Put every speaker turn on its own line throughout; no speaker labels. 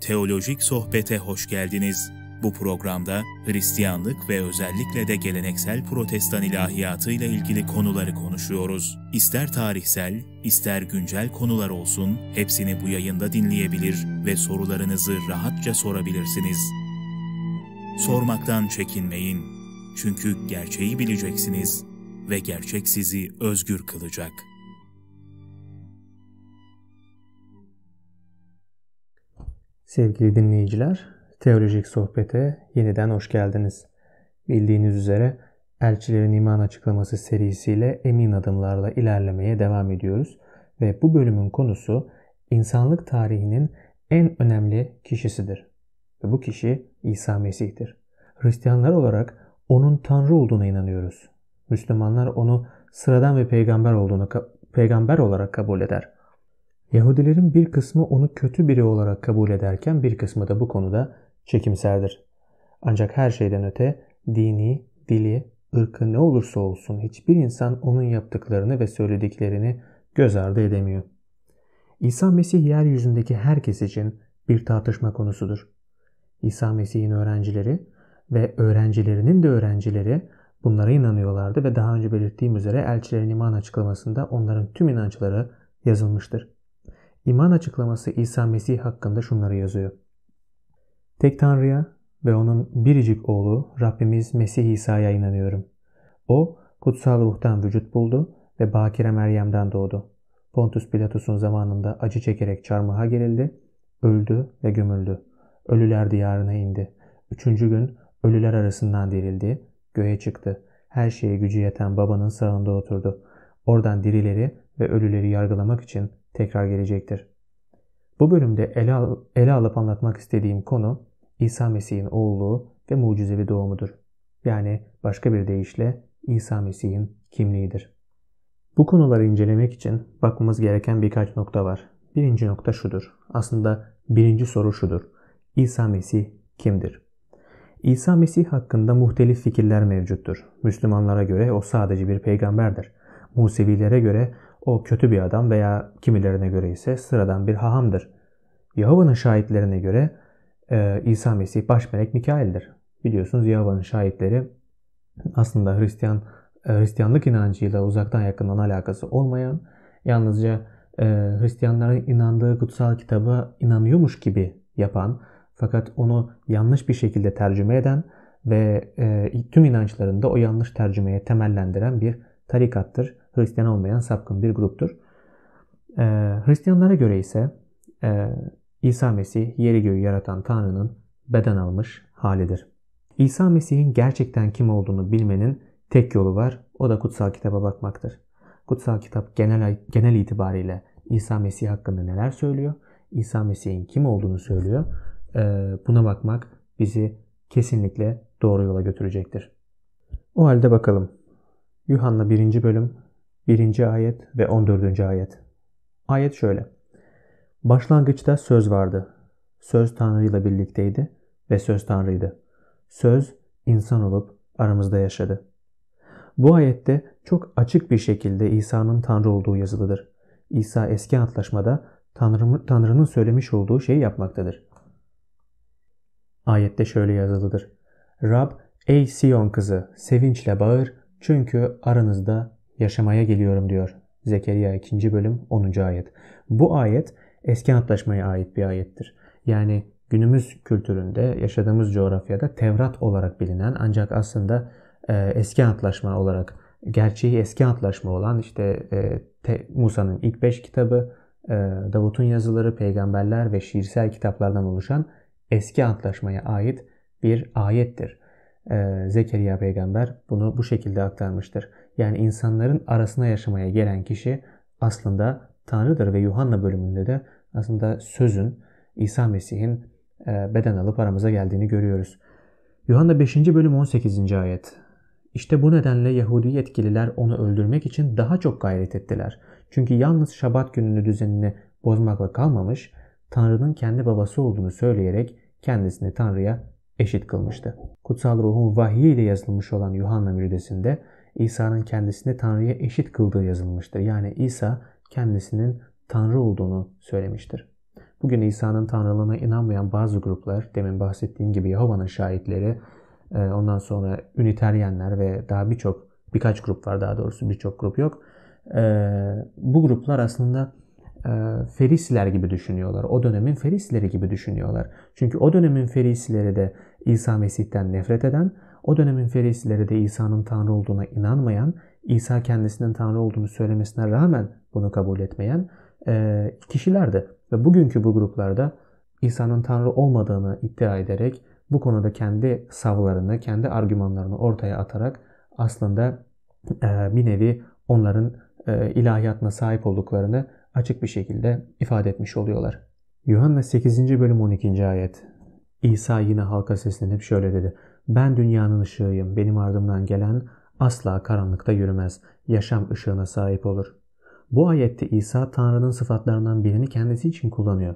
Teolojik Sohbet'e hoş geldiniz. Bu programda Hristiyanlık ve özellikle de geleneksel protestan ilahiyatı ile ilgili konuları konuşuyoruz. İster tarihsel, ister güncel konular olsun, hepsini bu yayında dinleyebilir ve sorularınızı rahatça sorabilirsiniz. Sormaktan çekinmeyin. Çünkü gerçeği bileceksiniz ve gerçek sizi özgür kılacak.'' Sevgili dinleyiciler, Teolojik Sohbet'e yeniden hoş geldiniz. Bildiğiniz üzere Elçilerin İman Açıklaması serisiyle emin adımlarla ilerlemeye devam ediyoruz ve bu bölümün konusu insanlık tarihinin en önemli kişisidir. Ve bu kişi İsa Mesih'tir. Hristiyanlar olarak onun Tanrı olduğuna inanıyoruz. Müslümanlar onu sıradan ve peygamber olduğunu peygamber olarak kabul eder. Yahudilerin bir kısmı onu kötü biri olarak kabul ederken bir kısmı da bu konuda çekimserdir. Ancak her şeyden öte dini, dili, ırkı ne olursa olsun hiçbir insan onun yaptıklarını ve söylediklerini göz ardı edemiyor. İsa Mesih yeryüzündeki herkes için bir tartışma konusudur. İsa Mesih'in öğrencileri ve öğrencilerinin de öğrencileri bunlara inanıyorlardı ve daha önce belirttiğim üzere elçilerin iman açıklamasında onların tüm inançları yazılmıştır. İman açıklaması İsa Mesih hakkında şunları yazıyor. Tek Tanrı'ya ve onun biricik oğlu Rabbimiz Mesih İsa'ya inanıyorum. O kutsal ruhtan vücut buldu ve Bakire Meryem'den doğdu. Pontus Pilatus'un zamanında acı çekerek çarmıha gerildi, öldü ve gömüldü. Ölüler diyarına indi. Üçüncü gün ölüler arasından dirildi, göğe çıktı. Her şeye gücü yeten babanın sağında oturdu. Oradan dirileri ve ölüleri yargılamak için tekrar gelecektir. Bu bölümde ele, al, ele alıp anlatmak istediğim konu İsa Mesih'in oğulluğu ve mucizevi doğumudur. Yani başka bir deyişle İsa Mesih'in kimliğidir. Bu konuları incelemek için bakmamız gereken birkaç nokta var. Birinci nokta şudur. Aslında birinci soru şudur. İsa Mesih kimdir? İsa Mesih hakkında muhtelif fikirler mevcuttur. Müslümanlara göre o sadece bir peygamberdir. Musevilere göre o kötü bir adam veya kimilerine göre ise sıradan bir hahamdır. Yahova'nın şahitlerine göre e, İsa Mesih baş melek Mikail'dir. Biliyorsunuz Yahova'nın şahitleri aslında Hristiyan e, Hristiyanlık inancıyla uzaktan yakından alakası olmayan yalnızca e, Hristiyanların inandığı kutsal kitaba inanıyormuş gibi yapan fakat onu yanlış bir şekilde tercüme eden ve tüm inançlarında o yanlış tercümeye temellendiren bir tarikattır. Hristiyan olmayan sapkın bir gruptur. Ee, Hristiyanlara göre ise e, İsa Mesih yeri göğü yaratan Tanrı'nın beden almış halidir. İsa Mesih'in gerçekten kim olduğunu bilmenin tek yolu var. O da kutsal kitaba bakmaktır. Kutsal kitap genel, genel itibariyle İsa Mesih hakkında neler söylüyor? İsa Mesih'in kim olduğunu söylüyor. E, buna bakmak bizi kesinlikle doğru yola götürecektir. O halde bakalım Yuhanna 1. bölüm 1. ayet ve 14. ayet. Ayet şöyle. Başlangıçta söz vardı. Söz Tanrı ile birlikteydi ve söz Tanrı'ydı. Söz insan olup aramızda yaşadı. Bu ayette çok açık bir şekilde İsa'nın Tanrı olduğu yazılıdır. İsa eski antlaşmada Tanrı, Tanrı'nın söylemiş olduğu şeyi yapmaktadır. Ayette şöyle yazılıdır. Rab ey Siyon kızı sevinçle bağır, çünkü aranızda yaşamaya geliyorum diyor. Zekeriya 2. bölüm 10. ayet. Bu ayet eski antlaşmaya ait bir ayettir. Yani günümüz kültüründe yaşadığımız coğrafyada Tevrat olarak bilinen ancak aslında e, eski antlaşma olarak gerçeği eski antlaşma olan işte e, Musa'nın ilk beş kitabı, e, Davut'un yazıları, peygamberler ve şiirsel kitaplardan oluşan eski antlaşmaya ait bir ayettir. Ee, Zekeriya peygamber bunu bu şekilde aktarmıştır. Yani insanların arasına yaşamaya gelen kişi aslında Tanrı'dır ve Yuhanna bölümünde de aslında sözün İsa Mesih'in e, beden alıp aramıza geldiğini görüyoruz. Yuhanna 5. bölüm 18. ayet. İşte bu nedenle Yahudi yetkililer onu öldürmek için daha çok gayret ettiler. Çünkü yalnız şabat gününü düzenini bozmakla kalmamış, Tanrı'nın kendi babası olduğunu söyleyerek kendisini Tanrı'ya eşit kılmıştı. Kutsal Ruh'un vahyiyle yazılmış olan Yuhanna müjdesinde İsa'nın kendisini Tanrı'ya eşit kıldığı yazılmıştır. Yani İsa kendisinin Tanrı olduğunu söylemiştir. Bugün İsa'nın Tanrılığına inanmayan bazı gruplar, demin bahsettiğim gibi Yahova'nın şahitleri, e, ondan sonra Üniteryenler ve daha birçok, birkaç grup var daha doğrusu birçok grup yok. E, bu gruplar aslında e, Ferisiler gibi düşünüyorlar. O dönemin Ferisileri gibi düşünüyorlar. Çünkü o dönemin Ferisileri de İsa Mesih'ten nefret eden, o dönemin Ferisileri de İsa'nın Tanrı olduğuna inanmayan, İsa kendisinin Tanrı olduğunu söylemesine rağmen bunu kabul etmeyen e, kişilerdi. Ve bugünkü bu gruplarda İsa'nın Tanrı olmadığını iddia ederek bu konuda kendi savlarını, kendi argümanlarını ortaya atarak aslında e, bir nevi onların e, ilahiyatına sahip olduklarını açık bir şekilde ifade etmiş oluyorlar. Yuhanna 8. bölüm 12. ayet İsa yine halka seslenip şöyle dedi. Ben dünyanın ışığıyım. Benim ardımdan gelen asla karanlıkta yürümez. Yaşam ışığına sahip olur. Bu ayette İsa Tanrı'nın sıfatlarından birini kendisi için kullanıyor.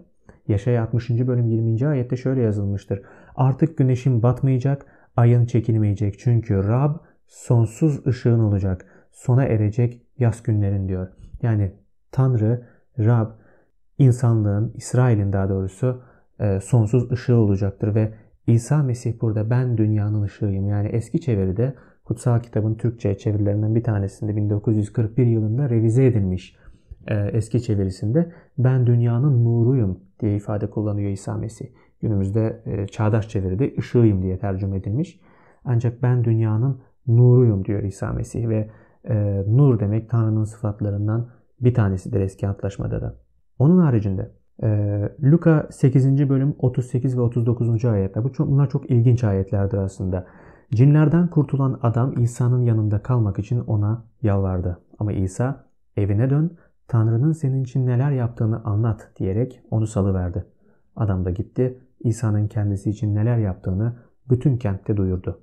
Yaşaya 60. bölüm 20. ayette şöyle yazılmıştır. Artık güneşin batmayacak, ayın çekilmeyecek. Çünkü Rab sonsuz ışığın olacak. Sona erecek yaz günlerin diyor. Yani Tanrı, Rab, insanlığın, İsrail'in daha doğrusu e, sonsuz ışığı olacaktır ve İsa Mesih burada ben dünyanın ışığıyım. Yani eski çeviride kutsal kitabın Türkçe çevirilerinden bir tanesinde 1941 yılında revize edilmiş e, eski çevirisinde ben dünyanın nuruyum diye ifade kullanıyor İsa Mesih. Günümüzde e, çağdaş çeviride ışığıyım diye tercüme edilmiş. Ancak ben dünyanın nuruyum diyor İsa Mesih ve nur demek Tanrı'nın sıfatlarından bir tanesidir eski antlaşmada da. Onun haricinde ee, Luka 8. bölüm 38 ve 39. ayetler. Bu çok, bunlar çok ilginç ayetlerdir aslında. Cinlerden kurtulan adam İsa'nın yanında kalmak için ona yalvardı. Ama İsa evine dön, Tanrı'nın senin için neler yaptığını anlat diyerek onu salıverdi. Adam da gitti, İsa'nın kendisi için neler yaptığını bütün kentte duyurdu.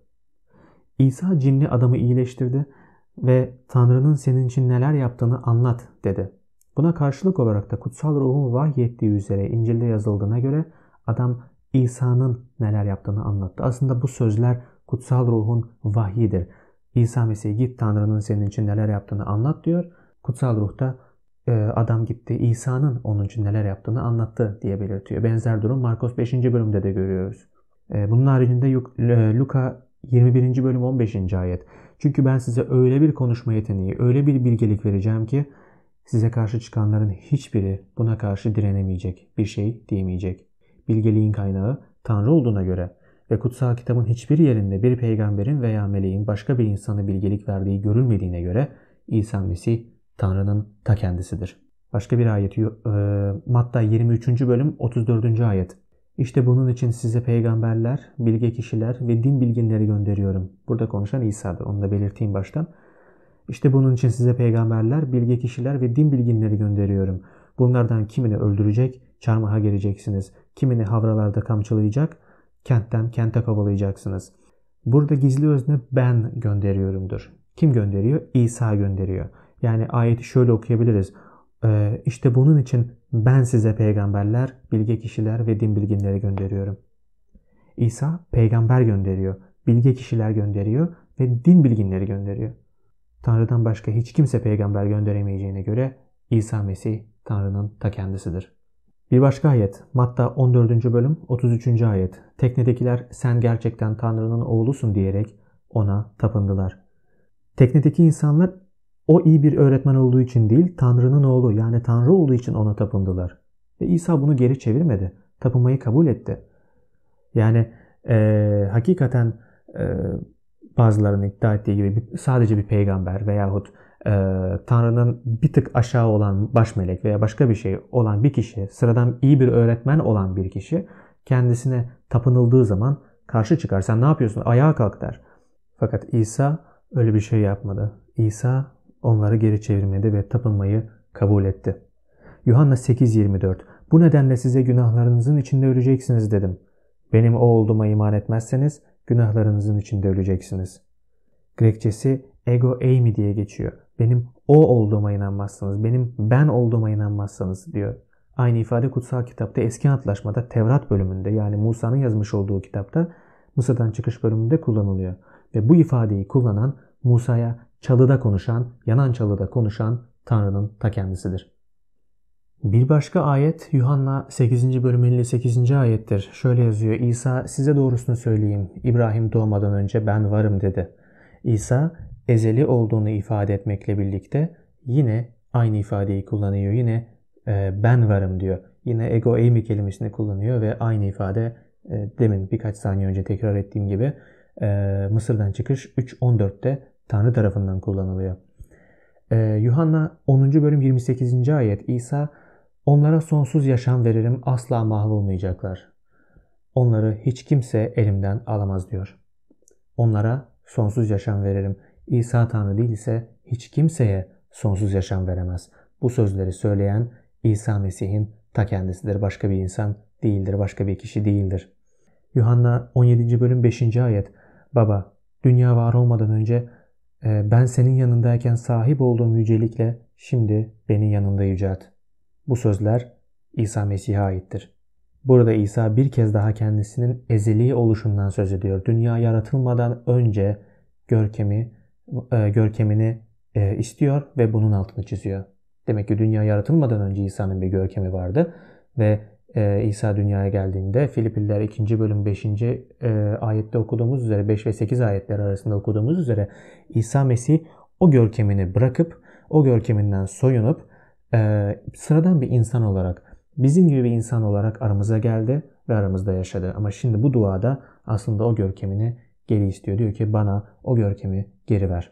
İsa cinli adamı iyileştirdi ve Tanrı'nın senin için neler yaptığını anlat dedi. Buna karşılık olarak da kutsal ruhun vahyettiği üzere İncil'de yazıldığına göre adam İsa'nın neler yaptığını anlattı. Aslında bu sözler kutsal ruhun vahyidir. İsa Mesih git Tanrı'nın senin için neler yaptığını anlat diyor. Kutsal ruhta e, adam gitti İsa'nın onun için neler yaptığını anlattı diye belirtiyor. Benzer durum Markos 5. bölümde de görüyoruz. E, bunun haricinde e, Luka 21. bölüm 15. ayet. Çünkü ben size öyle bir konuşma yeteneği, öyle bir bilgelik vereceğim ki Size karşı çıkanların hiçbiri buna karşı direnemeyecek, bir şey diyemeyecek. Bilgeliğin kaynağı Tanrı olduğuna göre ve kutsal kitabın hiçbir yerinde bir peygamberin veya meleğin başka bir insana bilgelik verdiği görülmediğine göre İsa Mesih Tanrı'nın ta kendisidir. Başka bir ayet e, Matta 23. bölüm 34. ayet. İşte bunun için size peygamberler, bilge kişiler ve din bilginleri gönderiyorum. Burada konuşan İsa'dır. Onu da belirteyim baştan. İşte bunun için size peygamberler, bilge kişiler ve din bilginleri gönderiyorum. Bunlardan kimini öldürecek, çarmıha geleceksiniz. Kimini havralarda kamçılayacak, kentten kente kovalayacaksınız. Burada gizli özne ben gönderiyorumdur. Kim gönderiyor? İsa gönderiyor. Yani ayeti şöyle okuyabiliriz. Ee, işte bunun için ben size peygamberler, bilge kişiler ve din bilginleri gönderiyorum. İsa peygamber gönderiyor, bilge kişiler gönderiyor ve din bilginleri gönderiyor. Tanrı'dan başka hiç kimse peygamber gönderemeyeceğine göre İsa Mesih Tanrı'nın ta kendisidir. Bir başka ayet Matta 14. bölüm 33. ayet. Teknedekiler sen gerçekten Tanrı'nın oğlusun diyerek ona tapındılar. Teknedeki insanlar o iyi bir öğretmen olduğu için değil Tanrı'nın oğlu yani Tanrı olduğu için ona tapındılar. Ve İsa bunu geri çevirmedi. Tapınmayı kabul etti. Yani e, hakikaten e, bazılarının iddia ettiği gibi sadece bir peygamber veyahut e, Tanrı'nın bir tık aşağı olan baş melek veya başka bir şey olan bir kişi, sıradan iyi bir öğretmen olan bir kişi kendisine tapınıldığı zaman karşı çıkar. Sen ne yapıyorsun? Ayağa kalk der. Fakat İsa öyle bir şey yapmadı. İsa onları geri çevirmedi ve tapınmayı kabul etti. Yuhanna 8.24 Bu nedenle size günahlarınızın içinde öleceksiniz dedim. Benim o olduğuma iman etmezseniz günahlarınızın içinde öleceksiniz. Grekçesi ego eimi diye geçiyor. Benim o olduğuma inanmazsınız, benim ben olduğuma inanmazsınız diyor. Aynı ifade kutsal kitapta eski antlaşmada Tevrat bölümünde yani Musa'nın yazmış olduğu kitapta Mısır'dan çıkış bölümünde kullanılıyor. Ve bu ifadeyi kullanan Musa'ya çalıda konuşan, yanan çalıda konuşan Tanrı'nın ta kendisidir. Bir başka ayet Yuhanna 8. bölüm 58. ayettir. Şöyle yazıyor. İsa size doğrusunu söyleyeyim. İbrahim doğmadan önce ben varım dedi. İsa ezeli olduğunu ifade etmekle birlikte yine aynı ifadeyi kullanıyor. Yine e, ben varım diyor. Yine ego eimi kelimesini kullanıyor ve aynı ifade e, demin birkaç saniye önce tekrar ettiğim gibi e, Mısır'dan çıkış 3.14'te Tanrı tarafından kullanılıyor. E, Yuhanna 10. bölüm 28. ayet İsa Onlara sonsuz yaşam veririm asla mahvolmayacaklar. Onları hiç kimse elimden alamaz diyor. Onlara sonsuz yaşam veririm. İsa Tanrı değil ise hiç kimseye sonsuz yaşam veremez. Bu sözleri söyleyen İsa Mesih'in ta kendisidir. Başka bir insan değildir, başka bir kişi değildir. Yuhanna 17. bölüm 5. ayet Baba, dünya var olmadan önce e, ben senin yanındayken sahip olduğum yücelikle şimdi beni yanında yücelt. Bu sözler İsa Mesih'e aittir. Burada İsa bir kez daha kendisinin ezeli oluşundan söz ediyor. Dünya yaratılmadan önce görkemi e, görkemini e, istiyor ve bunun altını çiziyor. Demek ki dünya yaratılmadan önce İsa'nın bir görkemi vardı ve e, İsa dünyaya geldiğinde Filipililer 2. bölüm 5. ayette okuduğumuz üzere 5 ve 8 ayetler arasında okuduğumuz üzere İsa Mesih o görkemini bırakıp o görkeminden soyunup e, sıradan bir insan olarak, bizim gibi bir insan olarak aramıza geldi ve aramızda yaşadı. Ama şimdi bu duada aslında o görkemini geri istiyor. Diyor ki bana o görkemi geri ver.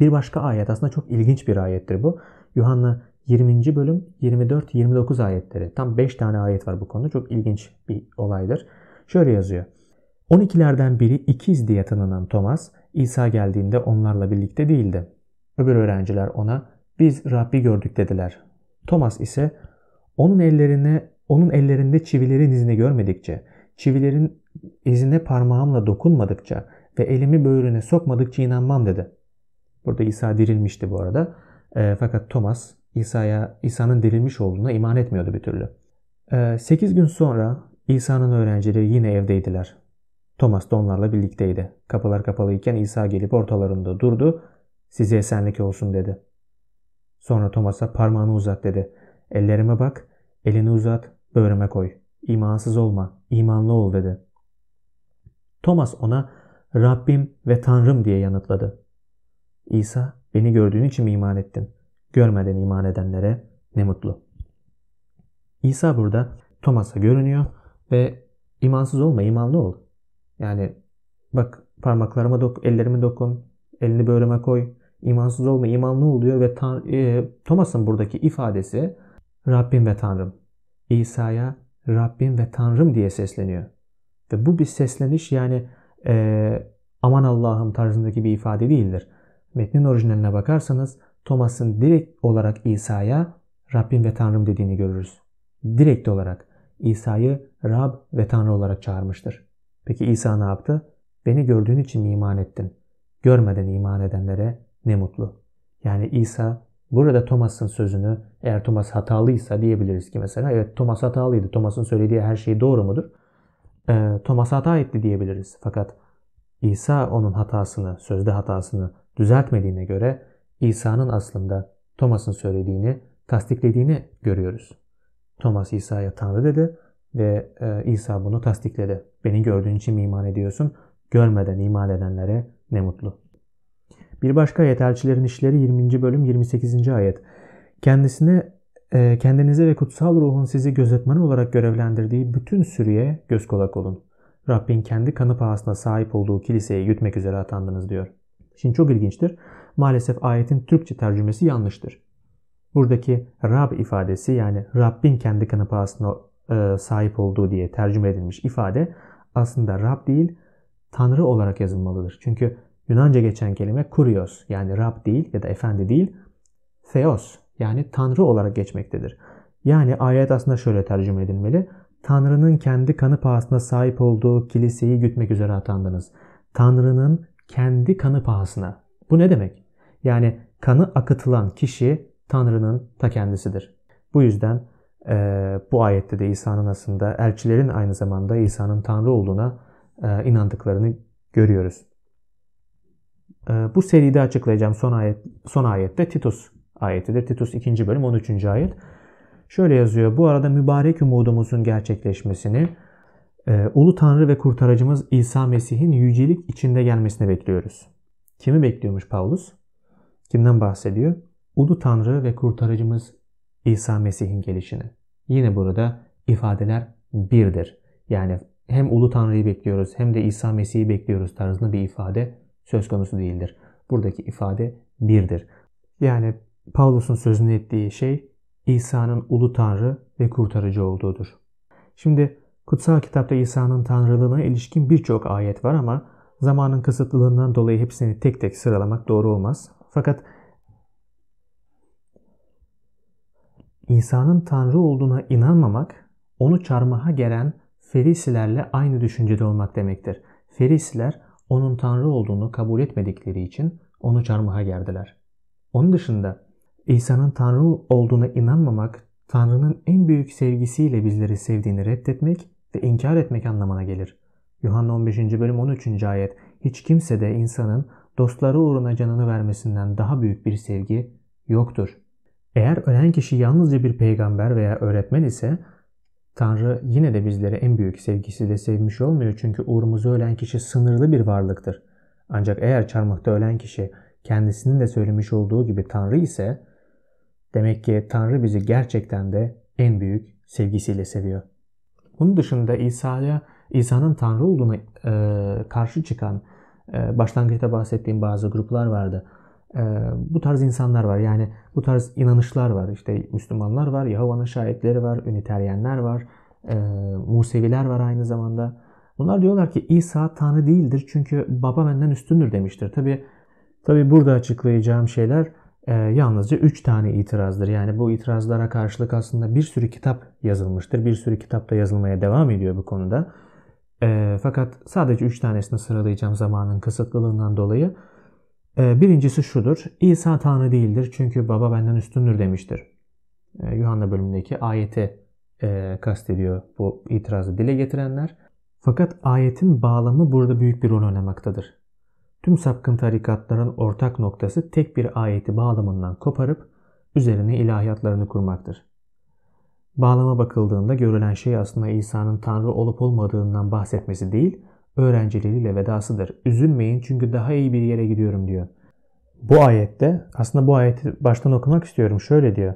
Bir başka ayet aslında çok ilginç bir ayettir bu. Yuhanna 20. bölüm 24-29 ayetleri. Tam 5 tane ayet var bu konuda. Çok ilginç bir olaydır. Şöyle yazıyor. 12'lerden biri ikiz diye tanınan Thomas, İsa geldiğinde onlarla birlikte değildi. Öbür öğrenciler ona biz Rabbi gördük dediler. Thomas ise onun ellerine onun ellerinde çivilerin izini görmedikçe, çivilerin izine parmağımla dokunmadıkça ve elimi böğrüne sokmadıkça inanmam dedi. Burada İsa dirilmişti bu arada. E, fakat Thomas İsa'ya İsa'nın dirilmiş olduğuna iman etmiyordu bir türlü. E, ee, 8 gün sonra İsa'nın öğrencileri yine evdeydiler. Thomas da onlarla birlikteydi. Kapılar kapalıyken İsa gelip ortalarında durdu. Size esenlik olsun dedi.'' Sonra Thomas'a parmağını uzat dedi. Ellerime bak, elini uzat, böğrüme koy. İmansız olma, imanlı ol dedi. Thomas ona Rabbim ve Tanrım diye yanıtladı. İsa beni gördüğün için mi iman ettin? Görmeden iman edenlere ne mutlu. İsa burada Thomas'a görünüyor ve imansız olma, imanlı ol. Yani bak parmaklarıma dok, ellerimi dokun, elini böğrüme koy, İmansız olma imanlı oluyor ve Tan e, Thomas'ın buradaki ifadesi Rabbim ve Tanrım. İsa'ya Rabbim ve Tanrım diye sesleniyor. Ve bu bir sesleniş yani e, aman Allah'ım tarzındaki bir ifade değildir. Metnin orijinaline bakarsanız Thomas'ın direkt olarak İsa'ya Rabbim ve Tanrım dediğini görürüz. Direkt olarak İsa'yı Rab ve Tanrı olarak çağırmıştır. Peki İsa ne yaptı? Beni gördüğün için iman ettin? Görmeden iman edenlere ne mutlu. Yani İsa burada Thomas'ın sözünü eğer Thomas hatalıysa diyebiliriz ki mesela evet Thomas hatalıydı. Thomas'ın söylediği her şey doğru mudur? E, Thomas hata etti diyebiliriz. Fakat İsa onun hatasını, sözde hatasını düzeltmediğine göre İsa'nın aslında Thomas'ın söylediğini tasdiklediğini görüyoruz. Thomas İsa'ya Tanrı dedi ve e, İsa bunu tasdikledi. Beni gördüğün için mi iman ediyorsun? Görmeden iman edenlere ne mutlu. Bir başka ayet elçilerin işleri 20. bölüm 28. ayet. Kendisine e, kendinize ve kutsal ruhun sizi gözetmeni olarak görevlendirdiği bütün sürüye göz kulak olun. Rabbin kendi kanı pahasına sahip olduğu kiliseye yutmak üzere atandınız diyor. Şimdi çok ilginçtir. Maalesef ayetin Türkçe tercümesi yanlıştır. Buradaki Rab ifadesi yani Rabbin kendi kanı pahasına e, sahip olduğu diye tercüme edilmiş ifade aslında Rab değil Tanrı olarak yazılmalıdır. Çünkü Yunanca geçen kelime kurios yani Rab değil ya da efendi değil, theos yani Tanrı olarak geçmektedir. Yani ayet aslında şöyle tercüme edilmeli. Tanrı'nın kendi kanı pahasına sahip olduğu kiliseyi gütmek üzere atandınız. Tanrı'nın kendi kanı pahasına. Bu ne demek? Yani kanı akıtılan kişi Tanrı'nın ta kendisidir. Bu yüzden e, bu ayette de İsa'nın aslında elçilerin aynı zamanda İsa'nın Tanrı olduğuna e, inandıklarını görüyoruz. Ee, bu seride açıklayacağım son ayet son ayette Titus ayetidir. Titus 2. bölüm 13. ayet. Şöyle yazıyor. Bu arada mübarek umudumuzun gerçekleşmesini e, Ulu Tanrı ve Kurtarıcımız İsa Mesih'in yücelik içinde gelmesini bekliyoruz. Kimi bekliyormuş Paulus? Kimden bahsediyor? Ulu Tanrı ve Kurtarıcımız İsa Mesih'in gelişini. Yine burada ifadeler birdir. Yani hem Ulu Tanrı'yı bekliyoruz hem de İsa Mesih'i bekliyoruz tarzında bir ifade söz konusu değildir. Buradaki ifade birdir. Yani Pavlus'un sözünü ettiği şey İsa'nın ulu tanrı ve kurtarıcı olduğudur. Şimdi kutsal kitapta İsa'nın tanrılığına ilişkin birçok ayet var ama zamanın kısıtlılığından dolayı hepsini tek tek sıralamak doğru olmaz. Fakat İsa'nın tanrı olduğuna inanmamak onu çarmıha gelen Ferisilerle aynı düşüncede olmak demektir. Ferisiler onun Tanrı olduğunu kabul etmedikleri için onu çarmıha gerdiler. Onun dışında İsa'nın Tanrı olduğuna inanmamak, Tanrı'nın en büyük sevgisiyle bizleri sevdiğini reddetmek ve inkar etmek anlamına gelir. Yuhanna 15. bölüm 13. ayet Hiç kimse de insanın dostları uğruna canını vermesinden daha büyük bir sevgi yoktur. Eğer ölen kişi yalnızca bir peygamber veya öğretmen ise Tanrı yine de bizleri en büyük sevgisiyle sevmiş olmuyor çünkü uğrumuzu ölen kişi sınırlı bir varlıktır. Ancak eğer çarmıhta ölen kişi kendisinin de söylemiş olduğu gibi Tanrı ise demek ki Tanrı bizi gerçekten de en büyük sevgisiyle seviyor. Bunun dışında İsa'ya İsa'nın Tanrı olduğuna e, karşı çıkan e, başlangıçta bahsettiğim bazı gruplar vardı. Ee, bu tarz insanlar var. Yani bu tarz inanışlar var. İşte Müslümanlar var, Yahova'nın şahitleri var, Üniteryenler var, e, Museviler var aynı zamanda. Bunlar diyorlar ki İsa Tanrı değildir çünkü baba benden üstündür demiştir. Tabi tabi burada açıklayacağım şeyler e, yalnızca 3 tane itirazdır. Yani bu itirazlara karşılık aslında bir sürü kitap yazılmıştır. Bir sürü kitap da yazılmaya devam ediyor bu konuda. E, fakat sadece 3 tanesini sıralayacağım zamanın kısıtlılığından dolayı. Ee, birincisi şudur. İsa Tanrı değildir çünkü baba benden üstündür demiştir. Ee, Yuhanna bölümündeki ayete kastediyor bu itirazı dile getirenler. Fakat ayetin bağlamı burada büyük bir rol oynamaktadır. Tüm sapkın tarikatların ortak noktası tek bir ayeti bağlamından koparıp üzerine ilahiyatlarını kurmaktır. Bağlama bakıldığında görülen şey aslında İsa'nın Tanrı olup olmadığından bahsetmesi değil, öğrencileriyle vedasıdır. Üzülmeyin çünkü daha iyi bir yere gidiyorum diyor. Bu ayette aslında bu ayeti baştan okumak istiyorum. Şöyle diyor.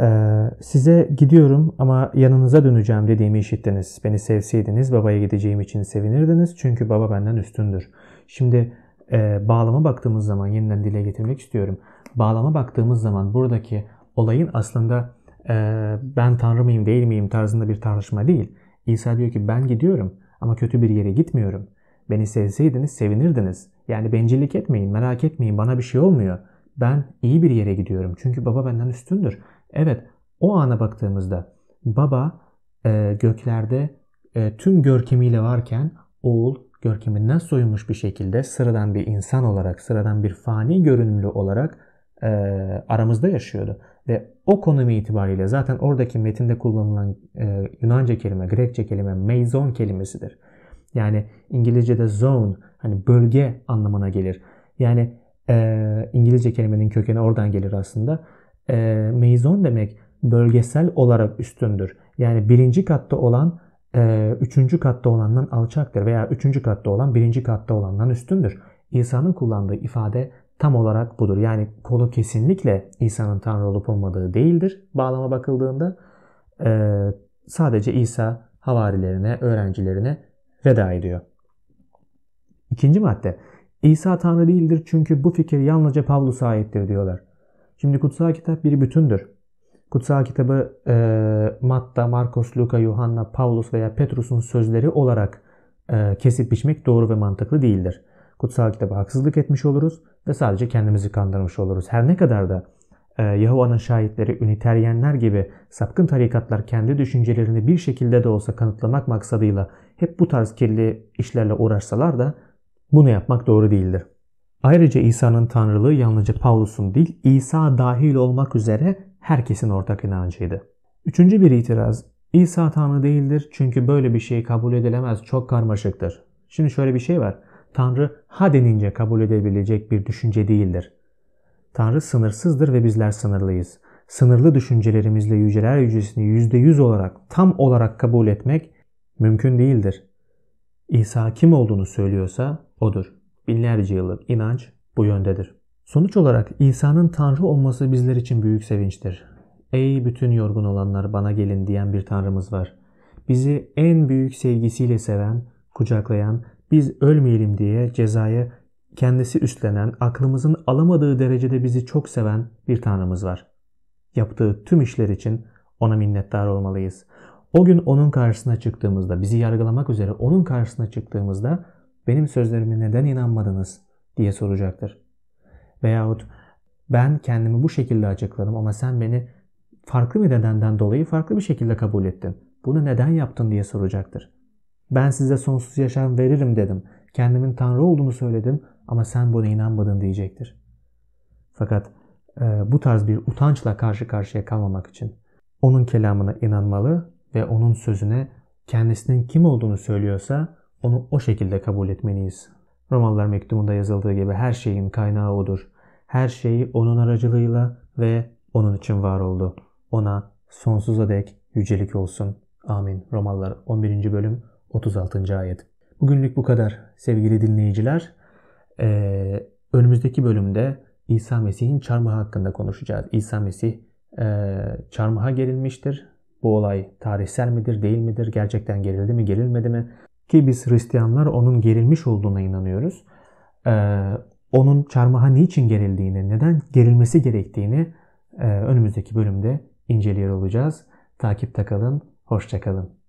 Ee, size gidiyorum ama yanınıza döneceğim dediğimi işittiniz. Beni sevseydiniz babaya gideceğim için sevinirdiniz. Çünkü baba benden üstündür. Şimdi e, bağlama baktığımız zaman yeniden dile getirmek istiyorum. Bağlama baktığımız zaman buradaki olayın aslında e, ben tanrı mıyım değil miyim tarzında bir tartışma değil. İsa diyor ki ben gidiyorum ama kötü bir yere gitmiyorum. Beni sevseydiniz sevinirdiniz. Yani bencillik etmeyin, merak etmeyin, bana bir şey olmuyor. Ben iyi bir yere gidiyorum. Çünkü baba benden üstündür. Evet, o ana baktığımızda baba e, göklerde e, tüm görkemiyle varken oğul görkeminden soyunmuş bir şekilde sıradan bir insan olarak, sıradan bir fani görünümlü olarak e, aramızda yaşıyordu. Ve o konum itibariyle zaten oradaki metinde kullanılan e, Yunanca kelime, Grekçe kelime meizon kelimesidir. Yani İngilizce'de zone hani bölge anlamına gelir. Yani e, İngilizce kelimenin kökeni oradan gelir aslında. E, meizon demek bölgesel olarak üstündür. Yani birinci katta olan e, üçüncü katta olandan alçaktır veya üçüncü katta olan birinci katta olandan üstündür. İsa'nın kullandığı ifade tam olarak budur. Yani konu kesinlikle İsa'nın Tanrı olup olmadığı değildir bağlama bakıldığında. E, sadece İsa havarilerine, öğrencilerine veda ediyor. İkinci madde. İsa Tanrı değildir çünkü bu fikir yalnızca Pavlus'a aittir diyorlar. Şimdi kutsal kitap bir bütündür. Kutsal kitabı e, Matta, Markos, Luka, Yuhanna, Pavlus veya Petrus'un sözleri olarak e, kesip biçmek doğru ve mantıklı değildir kutsal kitaba haksızlık etmiş oluruz ve sadece kendimizi kandırmış oluruz. Her ne kadar da e, Yahova'nın şahitleri, üniteryenler gibi sapkın tarikatlar kendi düşüncelerini bir şekilde de olsa kanıtlamak maksadıyla hep bu tarz kirli işlerle uğraşsalar da bunu yapmak doğru değildir. Ayrıca İsa'nın tanrılığı yalnızca Pavlus'un değil, İsa dahil olmak üzere herkesin ortak inancıydı. Üçüncü bir itiraz, İsa tanrı değildir çünkü böyle bir şey kabul edilemez, çok karmaşıktır. Şimdi şöyle bir şey var. Tanrı ha denince kabul edebilecek bir düşünce değildir. Tanrı sınırsızdır ve bizler sınırlıyız. Sınırlı düşüncelerimizle yüceler yücesini %100 olarak tam olarak kabul etmek mümkün değildir. İsa kim olduğunu söylüyorsa odur. Binlerce yıllık inanç bu yöndedir. Sonuç olarak İsa'nın Tanrı olması bizler için büyük sevinçtir. Ey bütün yorgun olanlar bana gelin diyen bir Tanrımız var. Bizi en büyük sevgisiyle seven, kucaklayan biz ölmeyelim diye cezayı kendisi üstlenen, aklımızın alamadığı derecede bizi çok seven bir Tanrımız var. Yaptığı tüm işler için ona minnettar olmalıyız. O gün onun karşısına çıktığımızda, bizi yargılamak üzere onun karşısına çıktığımızda benim sözlerime neden inanmadınız diye soracaktır. Veyahut ben kendimi bu şekilde açıkladım ama sen beni farklı bir nedenden dolayı farklı bir şekilde kabul ettin. Bunu neden yaptın diye soracaktır. Ben size sonsuz yaşam veririm dedim. Kendimin Tanrı olduğunu söyledim ama sen buna inanmadın diyecektir. Fakat e, bu tarz bir utançla karşı karşıya kalmamak için onun kelamına inanmalı ve onun sözüne kendisinin kim olduğunu söylüyorsa onu o şekilde kabul etmeliyiz. Romalılar mektubunda yazıldığı gibi her şeyin kaynağı odur. Her şeyi onun aracılığıyla ve onun için var oldu. Ona sonsuza dek yücelik olsun. Amin. Romalılar 11. bölüm 36. ayet. Bugünlük bu kadar sevgili dinleyiciler. Ee, önümüzdeki bölümde İsa Mesih'in çarmıha hakkında konuşacağız. İsa Mesih e, çarmıha gerilmiştir. Bu olay tarihsel midir değil midir? Gerçekten gerildi mi gerilmedi mi? Ki biz Hristiyanlar onun gerilmiş olduğuna inanıyoruz. Ee, onun çarmıha niçin gerildiğini, neden gerilmesi gerektiğini e, önümüzdeki bölümde inceliyor olacağız. Takipte kalın, Hoşçakalın.